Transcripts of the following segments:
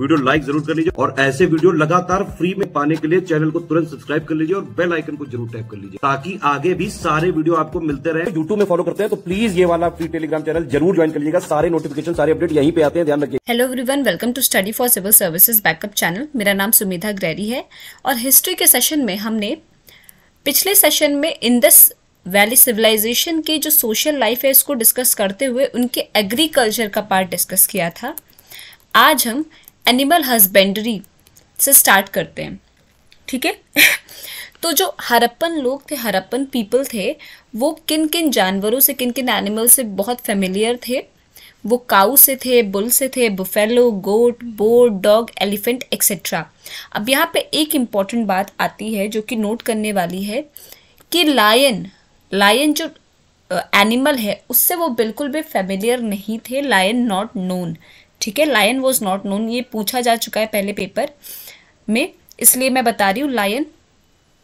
video like जरूर कर लीजिए और ऐसे वीडियो लगातार फ्री में पाने के लिए चैनल को तुरंत सब्सक्राइब कर लीजिए और बेल आइकन को जरूर टैप कर लीजिए ताकि आगे भी सारे वीडियो आपको मिलते रहे यूट्यूब में फॉलो करते हैं तो प्लीज ये वाला फ्री टेलीग्राम चैनल जरूर ज्वाइन कर लीजिएगा सारे नोटिफिकेशन सारे अपडेट यहीं पे आते हैं ध्यान रखिए hello everyone welcome to study for civil services backup channel मेरा नाम सुमिधा ग्रैरी है और हिस्ट्री के सेशन में हमने पिछले सेशन में इंदस वैली सिविलाइजेशन के जो सोशल लाइफ है इसको डिस्कस करते हुए उनके एग्रीकल्चर का पार्ट डिस्कस किया था आज हम एनिमल हजबेंड्री से स्टार्ट करते हैं ठीक है तो जो हरप्पन लोग थे हरप्पन पीपल थे वो किन किन जानवरों से किन किन एनिमल से बहुत फेमिलियर थे वो काऊ से थे बुल से थे buffalo goat boar dog elephant etcetera अब यहाँ पे एक इम्पॉर्टेंट बात आती है जो कि नोट करने वाली है कि लायन लायन जो एनिमल uh, है उससे वो बिल्कुल भी फेमिलियर नहीं थे लायन नॉट नोन ठीक है लायन वॉज नॉट नोन ये पूछा जा चुका है पहले पेपर में इसलिए मैं बता रही हूँ लायन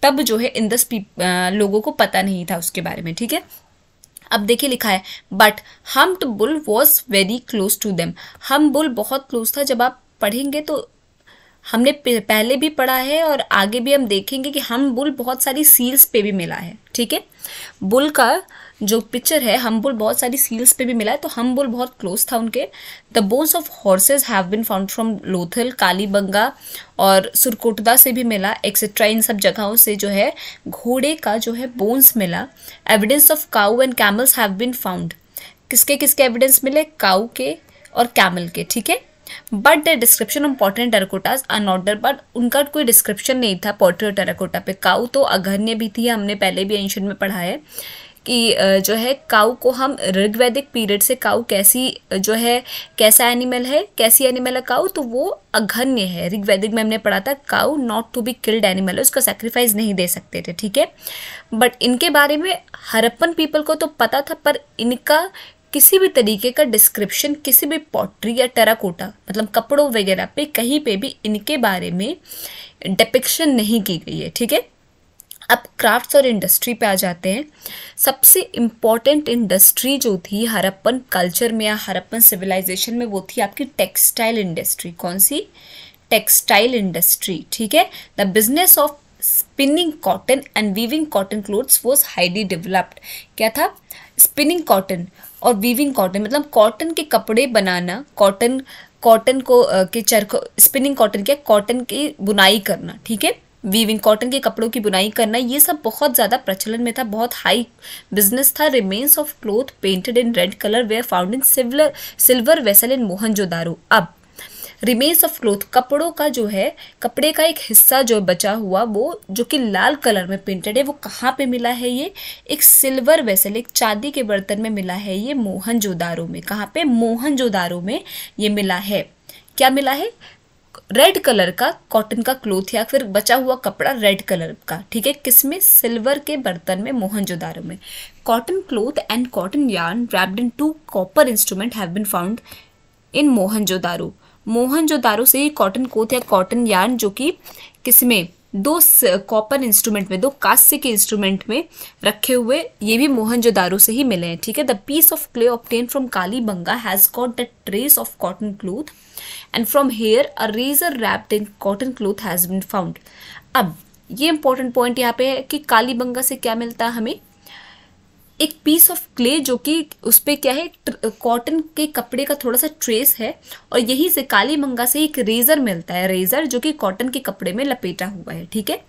तब जो है इंदस लोगों को पता नहीं था उसके बारे में ठीक है अब देखिए लिखा है but humped bull was very close to them हम बुल बहुत क्लोज था जब आप पढ़ेंगे तो हमने पहले भी पढ़ा है और आगे भी हम देखेंगे कि हम बुल बहुत सारी सील्स पे भी मिला है ठीक है बुल का जो पिक्चर है हम बुल बहुत सारी सील्स पे भी मिला है तो हम बुल बहुत क्लोज था उनके the bones of horses have been found from Lothal Kalibanga और सुरकोटदा से भी मिला एक्सेट्रा इन सब जगहों से जो है घोड़े का जो है बोन्स मिला evidence of cow and camels have been found किसके किसके एविडेंस मिले काऊ के और कैमल के ठीक है बट द डिस्क्रिप्शन ऑफ पॉटन टेराकोटाज नॉट डर बट उनका कोई डिस्क्रिप्शन नहीं था पोर्ट्रेट टेराकोटा पे काऊ तो अघन्य भी थी हमने पहले भी एंशन में पढ़ा है कि जो है काऊ को हम ऋग्वैदिक पीरियड से काऊ कैसी जो है कैसा एनिमल है कैसी एनिमल है काऊ तो वो अघन्य है ऋग्वैदिक में हमने पढ़ा था cow not to be killed animal है उसका सेक्रीफाइस नहीं दे सकते थे ठीक है बट इनके बारे में हरप्पन पीपल को तो पता था पर इनका किसी भी तरीके का डिस्क्रिप्शन किसी भी पॉटरी या टेराकोटा मतलब कपड़ों वगैरह पे कहीं पे भी इनके बारे में डिपिक्शन नहीं की गई है ठीक है अब क्राफ्ट्स और इंडस्ट्री पे आ जाते हैं सबसे इम्पॉर्टेंट इंडस्ट्री जो थी हरप्पन कल्चर में या हरप्पन सिविलाइजेशन में वो थी आपकी टेक्सटाइल इंडस्ट्री कौन सी टेक्सटाइल इंडस्ट्री ठीक है the business of spinning cotton and weaving cotton clothes was highly developed क्या था स्पिनिंग कॉटन और वीविंग कॉटन मतलब कॉटन के कपड़े बनाना कॉटन कॉटन को के चरखो स्पिनिंग कॉटन के कॉटन की बुनाई करना ठीक है वीविंग कॉटन के कपड़ों की बुनाई करना ये सब बहुत ज़्यादा प्रचलन में था बहुत हाई बिजनेस था remains of cloth painted in red colour were found in silver silver vessel in Mohenjodaro अब रिमेन्स ऑफ क्लोथ कपड़ों का जो है कपड़े का एक हिस्सा जो बचा हुआ वो जो कि लाल कलर में प्रिंटेड है वो कहाँ पे मिला है ये एक सिल्वर वेसल एक चांदी के बर्तन में मिला है ये मोहन जोदारों में कहाँ पे जोदारों में ये मिला है क्या मिला है रेड कलर का कॉटन का क्लोथ या फिर बचा हुआ कपड़ा रेड कलर का ठीक है किसमें सिल्वर के बर्तन में जोदारों में cotton cloth and cotton yarn wrapped in two copper instrument have been found in Mohenjodaro Mohenjodaro से कॉटन कोथ या कॉटन यार्न जो कि किसमें दो कॉपर इंस्ट्रूमेंट में दो कांस्य के इंस्ट्रूमेंट में रखे हुए ये भी मोहन जो दारू से ही मिले हैं ठीक है the piece of clay obtained from Kalibanga has caught the trace of cotton cloth and from here a razor wrapped in cotton cloth has been found अब ये इंपॉर्टेंट पॉइंट यहाँ पे है कि काली बंगा से क्या मिलता है हमें एक पीस ऑफ क्ले जो कि उस पर क्या है कॉटन के कपड़े का थोड़ा सा ट्रेस है और यही से काली मंगा से एक रेज़र मिलता है रेज़र जो कि कॉटन के कपड़े में लपेटा हुआ है ठीक है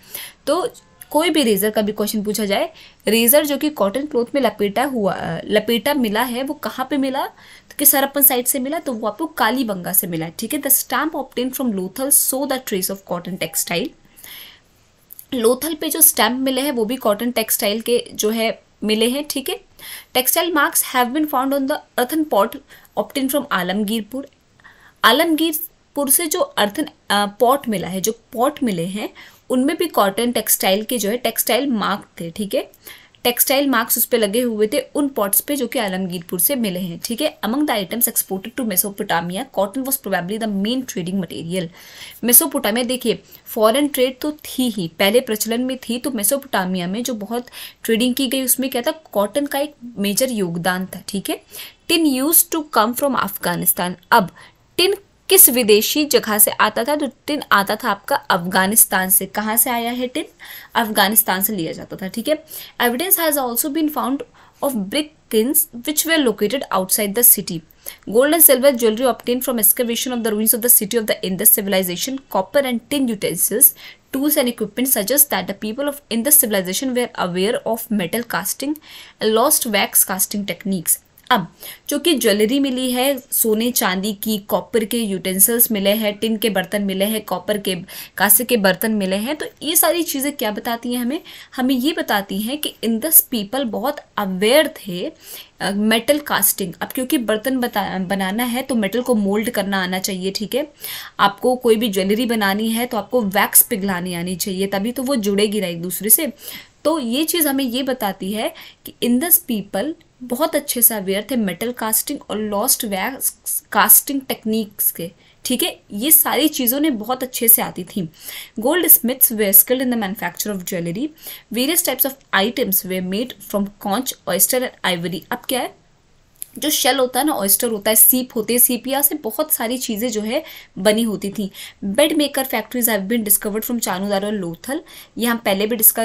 तो कोई भी रेज़र का भी क्वेश्चन पूछा जाए रेज़र जो कि कॉटन क्लोथ में लपेटा हुआ लपेटा मिला है वो कहाँ पे मिला तो कि सरपन साइड से मिला तो वो आपको काली बंगा से मिला ठीक है the stamp obtained from Lothal so the trace of cotton textile Lothal पे जो स्टैम्प मिले हैं वो भी कॉटन टेक्सटाइल के जो है मिले हैं ठीक है textile marks have been found on the earthen pot obtained from Alamgirpur Alamgirpur से जो अर्थन पॉट मिला है जो पॉट मिले हैं उनमें भी कॉटन टेक्सटाइल के जो है टेक्सटाइल मार्क थे ठीक है टेक्सटाइल मार्क्स उस पर लगे हुए थे उन पॉट्स पे जो कि आलमगीरपुर से मिले हैं ठीक है among the items exported to Mesopotamia cotton was probably the main trading material Mesopotamia देखिए फॉरेन ट्रेड तो थी ही पहले प्रचलन में थी तो मेसोपोटामिया में जो बहुत ट्रेडिंग की गई उसमें क्या था कॉटन का एक मेजर योगदान था ठीक है tin used to come from Afghanistan अब टिन किस विदेशी जगह से आता था तो टिन आता था आपका अफगानिस्तान से कहाँ से आया है टिन अफगानिस्तान से लिया जाता था ठीक है evidence has also been found of brick tins which were located outside the city gold and silver jewellery obtained from excavation of the ruins of the city of the Indus civilisation copper and tin utensils tools and equipment suggest that the people of Indus civilisation were aware of metal casting lost wax casting techniques अब चूँकि jewellery मिली है सोने चांदी की copper के utensils मिले हैं tin के बर्तन मिले हैं कॉपर के कांसे के बर्तन मिले हैं तो ये सारी चीज़ें क्या बताती हैं हमें हमें ये बताती हैं कि इन दस पीपल बहुत अवेयर थे मेटल कास्टिंग अब क्योंकि बर्तन बता बनाना है तो मेटल को मोल्ड करना आना चाहिए ठीक है आपको कोई भी ज्वेलरी बनानी है तो आपको वैक्स पिघलानी आनी चाहिए तभी तो वो जुड़ेगी ना एक दूसरे से तो ये चीज़ हमें ये बताती है कि इन दस पीपल बहुत अच्छे से अवेयर थे मेटल कास्टिंग और लॉस्ट वैक्स कास्टिंग टेक्निक्स के ठीक है ये सारी चीज़ों ने बहुत अच्छे से आती थी goldsmiths were skilled in the manufacture of jewellery various types of items were made from conch oyster and ivory अब क्या है जो शेल होता है ना ऑयस्टर होता है सीप होते हैं सीपिया से बहुत सारी चीज़ें जो है बनी होती थी bead maker factories have been discovered from Chanhudaro और लोथल ये हम पहले भी डिस्क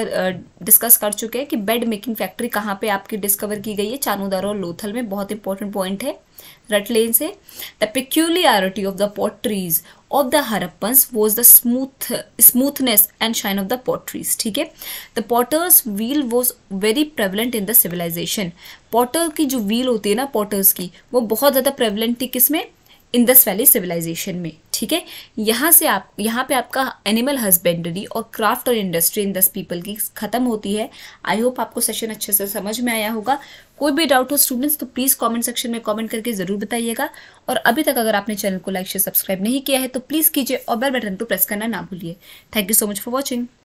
डिस्कस कर चुके हैं कि बेड मेकिंग फैक्ट्री कहाँ पे आपकी डिस्कवर की गई है चानूदार और लोथल में बहुत इंपॉर्टेंट पॉइंट है रटलेन से the peculiarity of the potteries of the Harappans was the smooth smoothness and shine of the potteries ठीक है the potter's wheel was very prevalent in the civilization potter की जो wheel होती है ना potters की वो बहुत ज़्यादा prevalent थी किसमें इंदस वैली सिविलाइजेशन में ठीक है यहाँ से आप यहाँ पे आपका एनिमल हस्बेंडरी और क्राफ्ट और इंडस्ट्री इन दस पीपल की खत्म होती है आई होप आपको सेशन अच्छे से समझ में आया होगा कोई भी डाउट हो स्टूडेंट्स तो प्लीज़ कमेंट सेक्शन में कमेंट करके ज़रूर बताइएगा और अभी तक अगर आपने चैनल को लाइक शेयर सब्सक्राइब नहीं किया है तो प्लीज़ कीजिए और बेल बटन को प्रेस करना ना भूलिए thank you so much for watching